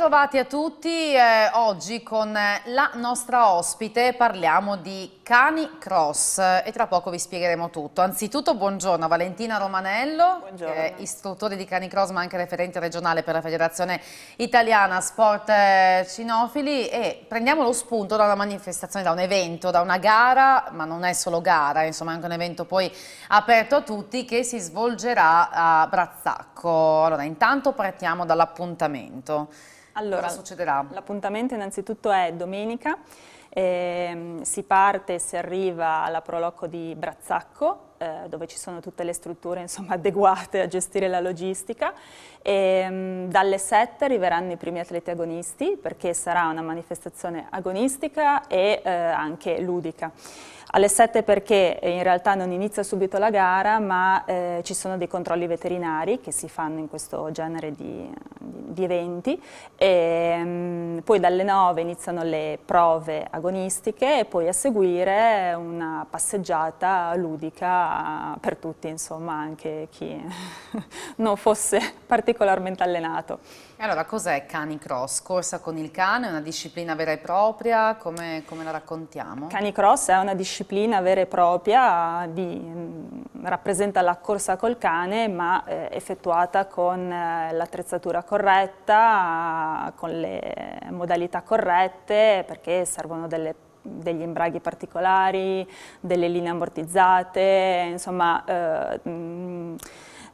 Bentrovati a tutti, eh, oggi con eh, la nostra ospite parliamo di cani cross eh, e tra poco vi spiegheremo tutto. Anzitutto buongiorno a Valentina Romanello, buongiorno. che è istruttore di cani cross ma anche referente regionale per la Federazione Italiana Sport eh, Cinofili e prendiamo lo spunto da una manifestazione, da un evento, da una gara, ma non è solo gara, insomma è anche un evento poi aperto a tutti che si svolgerà a Brazzacco. Allora intanto partiamo dall'appuntamento. Allora, Cosa succederà? L'appuntamento innanzitutto è domenica, ehm, si parte e si arriva alla Prolocco di Brazzacco, eh, dove ci sono tutte le strutture insomma, adeguate a gestire la logistica. E, um, dalle 7 arriveranno i primi atleti agonisti perché sarà una manifestazione agonistica e eh, anche ludica alle 7 perché eh, in realtà non inizia subito la gara ma eh, ci sono dei controlli veterinari che si fanno in questo genere di, di eventi e, ehm, mh, poi dalle 9 iniziano le prove agonistiche e poi a seguire una passeggiata ludica per tutti insomma anche chi non fosse particolarmente allenato. Allora cos'è Cani Cross? Corsa con il cane, una disciplina vera e propria, come, come la raccontiamo? Cani Cross è una disciplina disciplina vera e propria, di, mm, rappresenta la corsa col cane ma eh, effettuata con eh, l'attrezzatura corretta, con le modalità corrette perché servono delle, degli imbraghi particolari, delle linee ammortizzate, insomma... Eh, mm,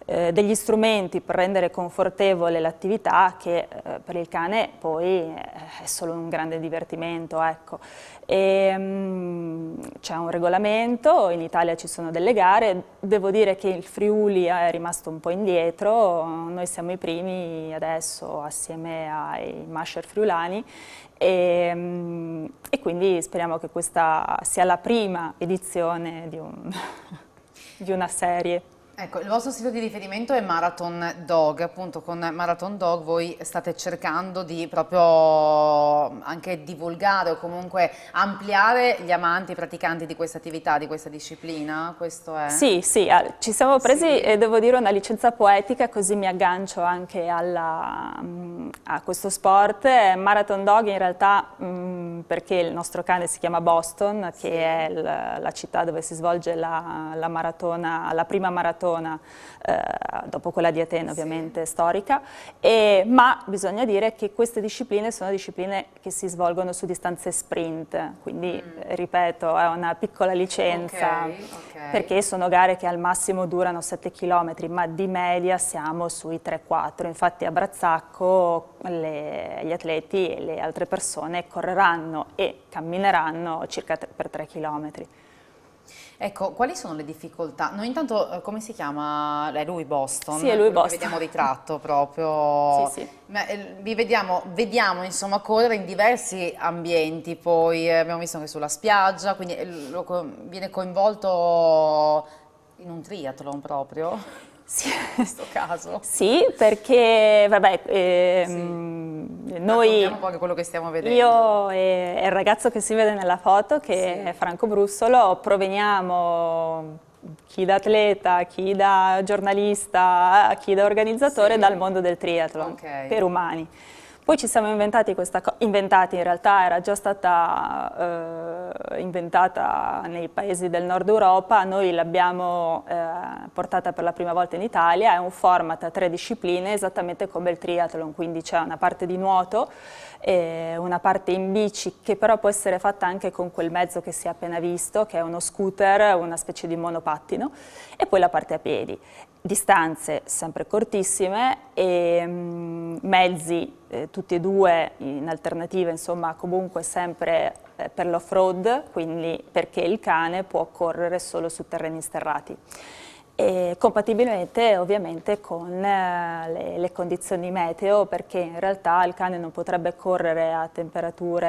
eh, degli strumenti per rendere confortevole l'attività che eh, per il cane poi eh, è solo un grande divertimento. Ecco. Ehm, c'è un regolamento, in Italia ci sono delle gare, devo dire che il Friuli è rimasto un po' indietro, noi siamo i primi adesso assieme ai masher friulani e, ehm, e quindi speriamo che questa sia la prima edizione di, un, di una serie. Ecco, il vostro sito di riferimento è Marathon Dog, appunto con Marathon Dog voi state cercando di proprio anche divulgare o comunque ampliare gli amanti, i praticanti di questa attività, di questa disciplina, questo è? Sì, sì, ah, ci siamo presi, sì. Eh, devo dire, una licenza poetica, così mi aggancio anche alla, mm, a questo sport. Marathon Dog in realtà, mm, perché il nostro cane si chiama Boston, che sì. è la città dove si svolge la, la maratona, la prima maratona maratona, eh, dopo quella di Atene ovviamente sì. storica, e, ma bisogna dire che queste discipline sono discipline che si svolgono su distanze sprint, quindi mm. ripeto è una piccola licenza, okay, okay. perché sono gare che al massimo durano 7 km, ma di media siamo sui 3-4, infatti a Brazzacco le, gli atleti e le altre persone correranno e cammineranno circa per 3 km. Ecco, quali sono le difficoltà? Noi intanto, eh, come si chiama? È lui Boston? Sì, è lui Boston. Vediamo ritratto proprio. Sì, sì. Ma, eh, vi vediamo, vediamo, insomma correre in diversi ambienti, poi eh, abbiamo visto anche sulla spiaggia, quindi lo, viene coinvolto in un triathlon proprio. Sì. In questo caso. sì, perché vabbè, eh, sì. noi... un po' quello che stiamo vedendo. Io e il ragazzo che si vede nella foto, che sì. è Franco Brussolo, proveniamo chi da atleta, chi da giornalista, chi da organizzatore sì. dal mondo del triathlon okay. per umani. Poi ci siamo inventati questa cosa, inventati in realtà era già stata eh, inventata nei paesi del nord Europa, noi l'abbiamo eh, portata per la prima volta in Italia, è un format a tre discipline esattamente come il triathlon, quindi c'è una parte di nuoto eh, una parte in bici che però può essere fatta anche con quel mezzo che si è appena visto, che è uno scooter, una specie di monopattino, e poi la parte a piedi. Distanze sempre cortissime e mh, mm, mezzi, eh, tutti e due in alternativa, insomma comunque sempre eh, per l'off-road, quindi perché il cane può correre solo su terreni sterrati compatibilmente ovviamente con eh, le, le, condizioni meteo perché in realtà il cane non potrebbe correre a temperature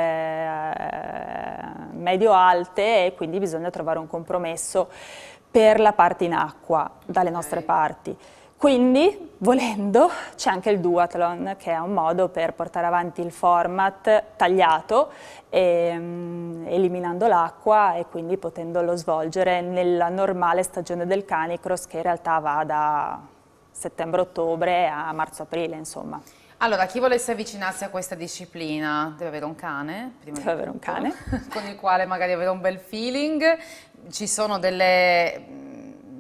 eh, medio-alte e quindi bisogna trovare un compromesso per la parte in acqua dalle nostre parti. Quindi, volendo, c'è anche il duathlon, che è un modo per portare avanti il format tagliato, e, um, eliminando l'acqua e quindi potendolo svolgere nella normale stagione del canicross, che in realtà va da settembre-ottobre a marzo-aprile, insomma. Allora, chi volesse avvicinarsi a questa disciplina deve avere un cane, Prima deve avere un cane. con il quale magari avere un bel feeling. Ci sono delle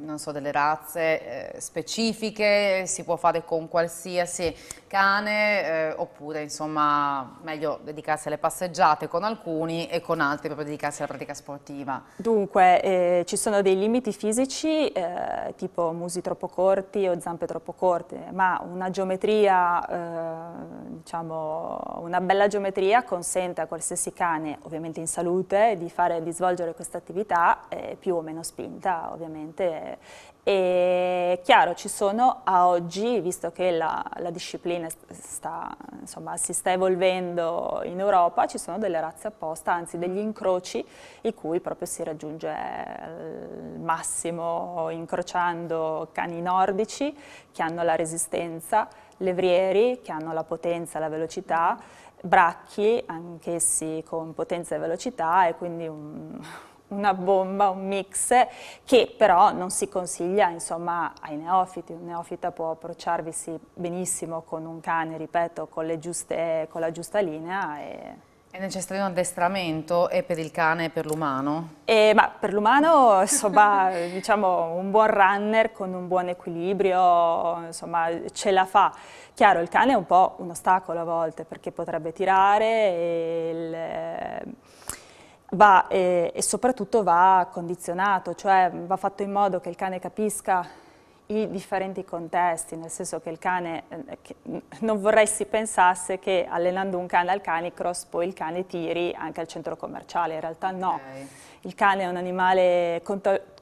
non so, delle razze eh, specifiche, si può fare con qualsiasi cane eh, oppure insomma meglio dedicarsi alle passeggiate con alcuni e con altri proprio dedicarsi alla pratica sportiva? Dunque eh, ci sono dei limiti fisici eh, tipo musi troppo corti o zampe troppo corte ma una geometria eh, diciamo una bella geometria consente a qualsiasi cane ovviamente in salute di, fare, di svolgere questa attività eh, più o meno spinta ovviamente fare. E chiaro, ci sono a oggi, visto che la, la disciplina sta, insomma, si sta evolvendo in Europa, ci sono delle razze apposta, anzi degli incroci in cui proprio si raggiunge eh, il massimo incrociando cani nordici che hanno la resistenza, levrieri che hanno la potenza, la velocità, bracchi anch'essi con potenza e velocità e quindi un, una bomba, un mix, che però non si consiglia insomma, ai neofiti. Un neofita può approcciarvisi benissimo con un cane, ripeto, con, giuste, con la giusta linea e... È necessario un addestramento e per il cane e per l'umano? Ma per l'umano, insomma, diciamo un buon runner con un buon equilibrio, insomma, ce la fa. Chiaro, il cane è un po' un ostacolo a volte perché potrebbe tirare e il va, e, e soprattutto va condizionato, cioè va fatto in modo che il cane capisca i differenti contesti, nel senso che il cane, eh, che non vorrei si pensasse che allenando un cane al canicross poi il cane tiri anche al centro commerciale, in realtà no. Okay. Il cane è un animale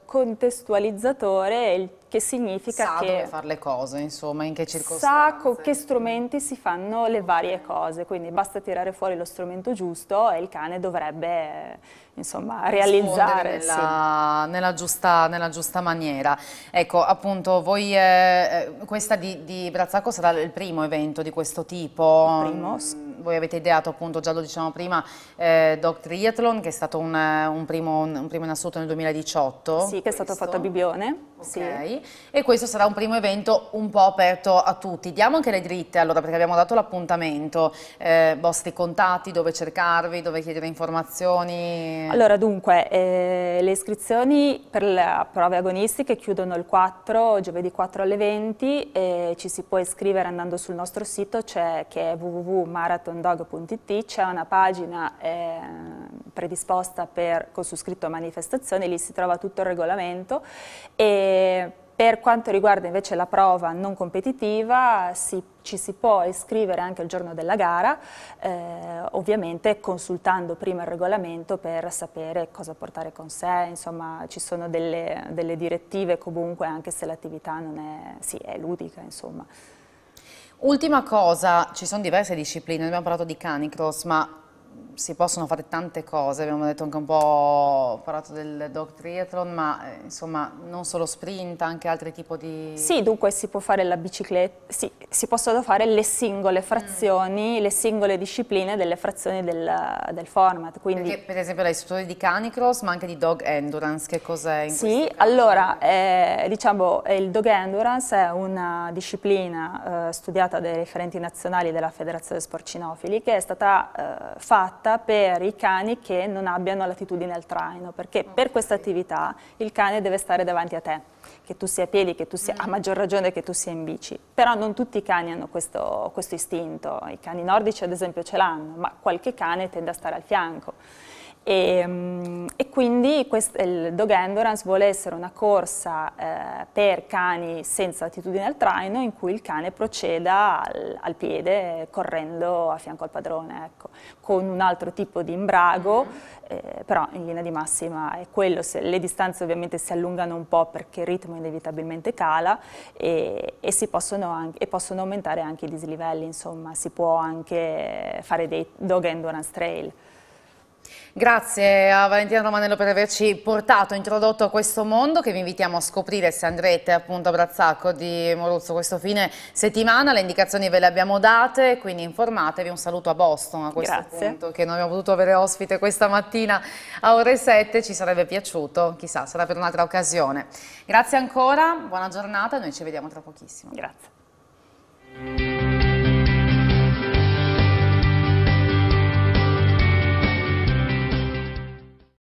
contestualizzatore che significa sa che... Sa fare le cose, insomma, in che circostanze. Sa con che strumenti si fanno le varie cose, quindi basta tirare fuori lo strumento giusto e il cane dovrebbe, insomma, realizzare. Nella, sì. nella, giusta, nella, giusta, maniera. Ecco, appunto, voi, eh, eh, questa di, di Brazzacco sarà il primo evento di questo tipo? Il primo, mm, voi avete ideato appunto, già lo diciamo prima, eh, Doc Triathlon che è stato un, un, primo, un primo in assoluto nel 2018. Sì, che è stato fatto a Bibione. Okay. Sì. E questo sarà un primo evento un po' aperto a tutti. Diamo anche le dritte, allora, perché abbiamo dato l'appuntamento, eh, vostri contatti, dove cercarvi, dove chiedere informazioni. Allora, dunque, eh, le iscrizioni per le prove agonistiche chiudono il 4, giovedì 4 alle 20, e ci si può iscrivere andando sul nostro sito, cioè, che è www.marathondog.it, c'è una pagina eh, predisposta per, con su scritto manifestazione, lì si trova tutto il regolamento e per quanto riguarda invece la prova non competitiva, si, ci si può iscrivere anche il giorno della gara, eh, ovviamente consultando prima il regolamento per sapere cosa portare con sé, insomma ci sono delle, delle direttive comunque anche se l'attività non è, sì, è ludica insomma. Ultima cosa, ci sono diverse discipline, abbiamo parlato di canicross, ma si possono fare tante cose, abbiamo detto anche un po', parlato del dog triathlon, ma eh, insomma non solo sprint, anche altri tipi di... Sì, dunque si può fare la bicicletta, sì, si possono fare le singole frazioni, mm. le singole discipline delle frazioni del, del format. Quindi... Perché, per esempio lei studia di canicross ma anche di dog endurance, che cos'è? Sì, allora eh, diciamo eh, il dog endurance è una disciplina eh, studiata dai referenti nazionali della Federazione Sporcinofili che è stata eh, fatta fatta per i cani che non abbiano latitudine al traino, perché okay. per questa attività il cane deve stare davanti a te, che tu sia a piedi, che tu sia, a mm. maggior ragione che tu sia in bici. Però non tutti i cani hanno questo, questo istinto, i cani nordici ad esempio ce l'hanno, ma qualche cane tende a stare al fianco. E, ehm, e quindi quest, il dog endurance vuole essere una corsa eh, per cani senza attitudine al traino in cui il cane proceda al, al piede correndo a fianco al padrone, ecco, con un altro tipo di imbrago, mm -hmm. eh, però in linea di massima è quello, se, le distanze ovviamente si allungano un po' perché il ritmo inevitabilmente cala e, e possono, anche, e possono aumentare anche i dislivelli, insomma si può anche fare dei dog endurance trail. Grazie a Valentina Romanello per averci portato, introdotto a questo mondo che vi invitiamo a scoprire se andrete appunto a Brazzacco di Moruzzo questo fine settimana, le indicazioni ve le abbiamo date, quindi informatevi, un saluto a Boston a questo Grazie. punto che non abbiamo potuto avere ospite questa mattina a ore 7, ci sarebbe piaciuto, chissà, sarà per un'altra occasione. Grazie ancora, buona giornata, noi ci vediamo tra pochissimo. Grazie.